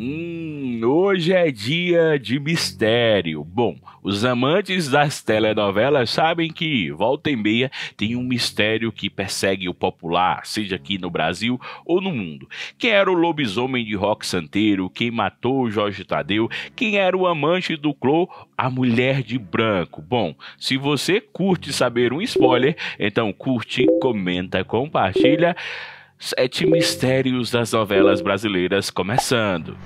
Hum, hoje é dia de mistério. Bom, os amantes das telenovelas sabem que volta e meia tem um mistério que persegue o popular, seja aqui no Brasil ou no mundo. Quem era o lobisomem de rock santeiro? Quem matou o Jorge Tadeu? Quem era o amante do Clô? A mulher de branco. Bom, se você curte saber um spoiler, então curte, comenta, compartilha. Sete Mistérios das Novelas Brasileiras começando.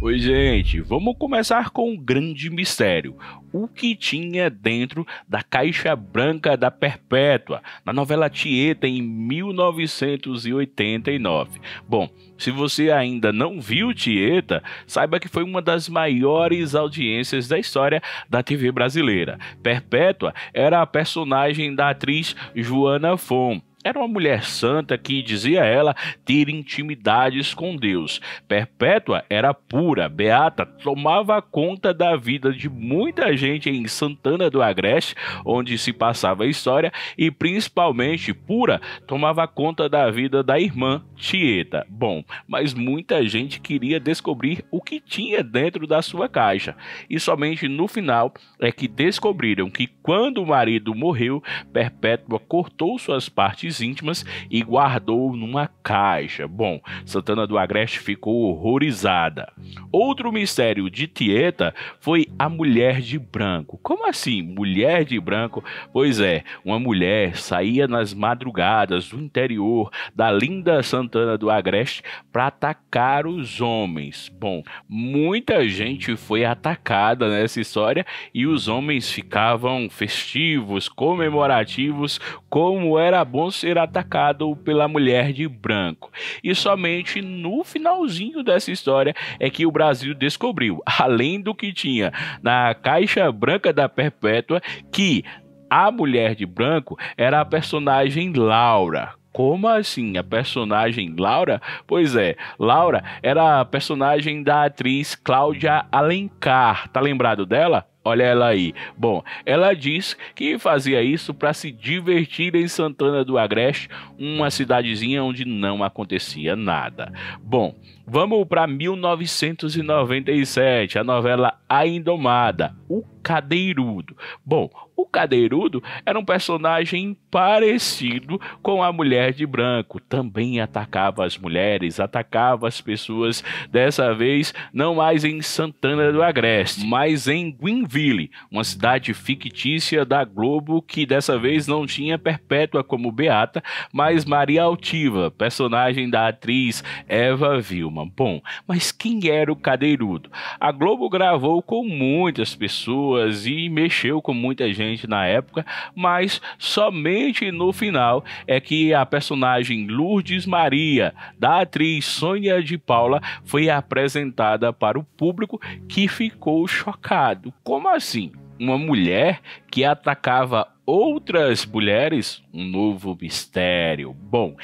Oi, gente, vamos começar com um grande mistério. O que tinha dentro da caixa branca da Perpétua, na novela Tieta em 1989? Bom, se você ainda não viu Tieta, saiba que foi uma das maiores audiências da história da TV brasileira. Perpétua era a personagem da atriz Joana Fon era uma mulher santa que, dizia ela, ter intimidades com Deus. Perpétua era pura, beata, tomava conta da vida de muita gente em Santana do Agreste, onde se passava a história, e principalmente pura, tomava conta da vida da irmã Tieta. Bom, mas muita gente queria descobrir o que tinha dentro da sua caixa, e somente no final é que descobriram que quando o marido morreu, Perpétua cortou suas partes íntimas e guardou numa caixa. Bom, Santana do Agreste ficou horrorizada. Outro mistério de Tieta foi a mulher de branco. Como assim, mulher de branco? Pois é, uma mulher saía nas madrugadas do interior da linda Santana do Agreste para atacar os homens. Bom, muita gente foi atacada nessa história e os homens ficavam festivos, comemorativos, como era bom ser atacado pela mulher de branco. E somente no finalzinho dessa história é que o Brasil descobriu, além do que tinha na caixa branca da Perpétua, que a mulher de branco era a personagem Laura. Como assim? A personagem Laura? Pois é, Laura era a personagem da atriz Cláudia Alencar. Tá lembrado dela? Olha ela aí. Bom, ela diz que fazia isso para se divertir em Santana do Agreste, uma cidadezinha onde não acontecia nada. Bom, Vamos para 1997, a novela A Indomada, o Cadeirudo. Bom, o Cadeirudo era um personagem parecido com a Mulher de Branco, também atacava as mulheres, atacava as pessoas, dessa vez não mais em Santana do Agreste, mas em Greenville, uma cidade fictícia da Globo que dessa vez não tinha Perpétua como Beata, mas Maria Altiva, personagem da atriz Eva Vilma. Bom, mas quem era o Cadeirudo? A Globo gravou com muitas pessoas e mexeu com muita gente na época, mas somente no final é que a personagem Lourdes Maria, da atriz Sônia de Paula, foi apresentada para o público que ficou chocado. Como assim? Uma mulher que atacava outras mulheres? Um novo mistério. Bom,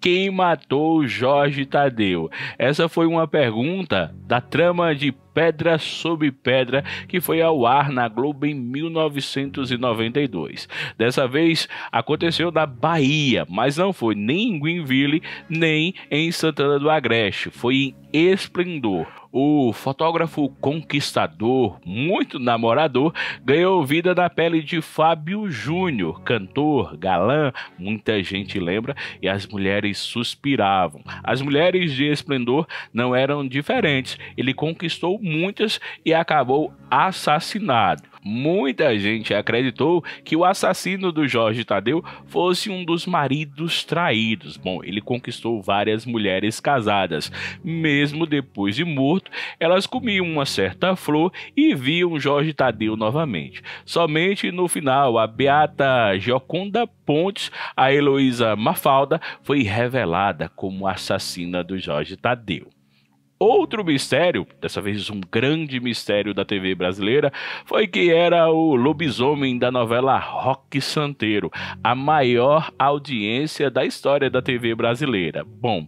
quem matou Jorge Tadeu? Essa foi uma pergunta da trama de Pedra sobre Pedra, que foi ao ar na Globo em 1992. Dessa vez aconteceu na Bahia, mas não foi nem em Greenville, nem em Santana do Agreste, foi em Esplendor o fotógrafo conquistador, muito namorador, ganhou vida na pele de Fábio Júnior, cantor, galã, muita gente lembra, e as mulheres suspiravam. As mulheres de esplendor não eram diferentes. Ele conquistou muitas e acabou assassinado. Muita gente acreditou que o assassino do Jorge Tadeu fosse um dos maridos traídos. Bom, ele conquistou várias mulheres casadas. Mesmo depois de morto, elas comiam uma certa flor e viam Jorge Tadeu novamente. Somente no final, a beata Gioconda Pontes, a Heloísa Mafalda, foi revelada como assassina do Jorge Tadeu. Outro mistério, dessa vez um grande mistério da TV brasileira, foi que era o lobisomem da novela Rock Santeiro, a maior audiência da história da TV brasileira. Bom,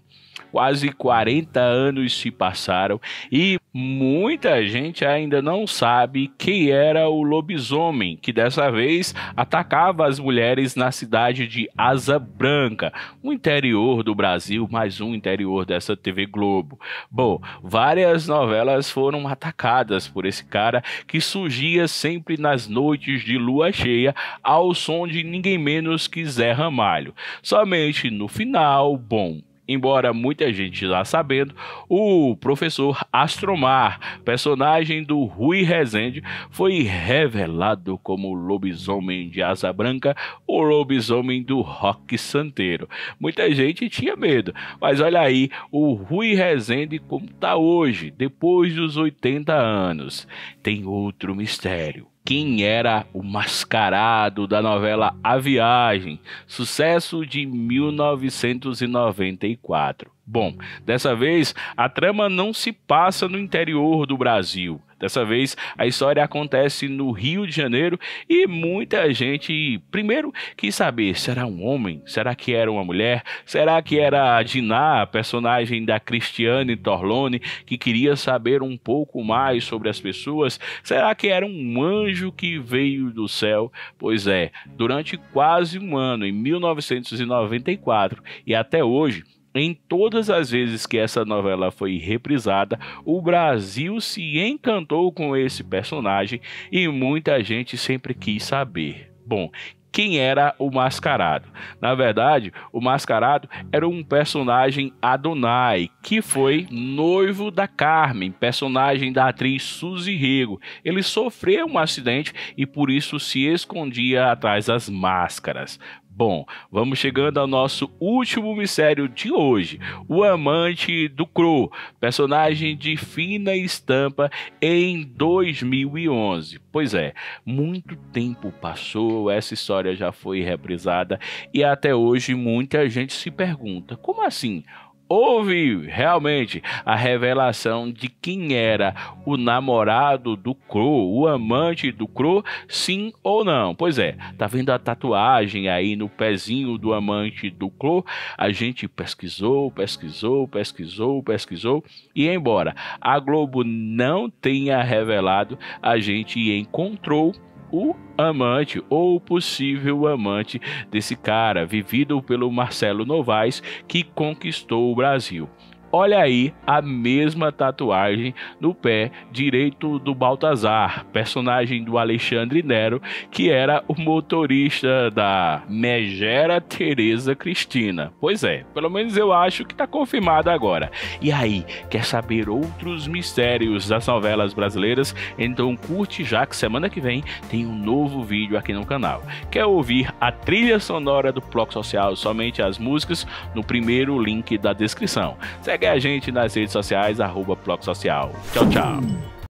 Quase 40 anos se passaram e muita gente ainda não sabe quem era o lobisomem que dessa vez atacava as mulheres na cidade de Asa Branca, o interior do Brasil, mais um interior dessa TV Globo. Bom, várias novelas foram atacadas por esse cara que surgia sempre nas noites de lua cheia ao som de ninguém menos que Zé Ramalho. Somente no final, bom, embora muita gente já sabendo, o professor Astromar, personagem do Rui Rezende, foi revelado como lobisomem de asa branca, o lobisomem do rock santeiro. Muita gente tinha medo, mas olha aí o Rui Rezende como está hoje, depois dos 80 anos. Tem outro mistério quem era o mascarado da novela A Viagem, sucesso de 1994. Bom, dessa vez a trama não se passa no interior do Brasil. Dessa vez a história acontece no Rio de Janeiro e muita gente primeiro quis saber: será um homem? Será que era uma mulher? Será que era a Diná, a personagem da Cristiane Torlone, que queria saber um pouco mais sobre as pessoas? Será que era um anjo que veio do céu? Pois é, durante quase um ano, em 1994 e até hoje em todas as vezes que essa novela foi reprisada, o Brasil se encantou com esse personagem e muita gente sempre quis saber. Bom, quem era o Mascarado. Na verdade, o Mascarado era um personagem Adonai, que foi noivo da Carmen, personagem da atriz Suzy Rego. Ele sofreu um acidente e por isso se escondia atrás das máscaras. Bom, vamos chegando ao nosso último mistério de hoje: o amante do Crow, personagem de fina estampa em 2011. Pois é, muito tempo passou, essa história já foi reprisada e até hoje muita gente se pergunta: como assim? houve realmente a revelação de quem era o namorado do Crow, o amante do Crow, sim ou não. Pois é, tá vendo a tatuagem aí no pezinho do amante do Crow? A gente pesquisou, pesquisou, pesquisou, pesquisou e embora a Globo não tenha revelado, a gente encontrou o amante ou possível amante desse cara, vivido pelo Marcelo Novaes, que conquistou o Brasil. Olha aí a mesma tatuagem no pé direito do Baltazar, personagem do Alexandre Nero, que era o motorista da Megera Teresa Cristina. Pois é, pelo menos eu acho que está confirmado agora. E aí, quer saber outros mistérios das novelas brasileiras? Então curte já que semana que vem tem um novo vídeo aqui no canal. Quer ouvir a trilha sonora do Bloco Social somente as músicas? No primeiro link da descrição. Segue Segue a gente nas redes sociais, arroba Bloco Social. Tchau, tchau.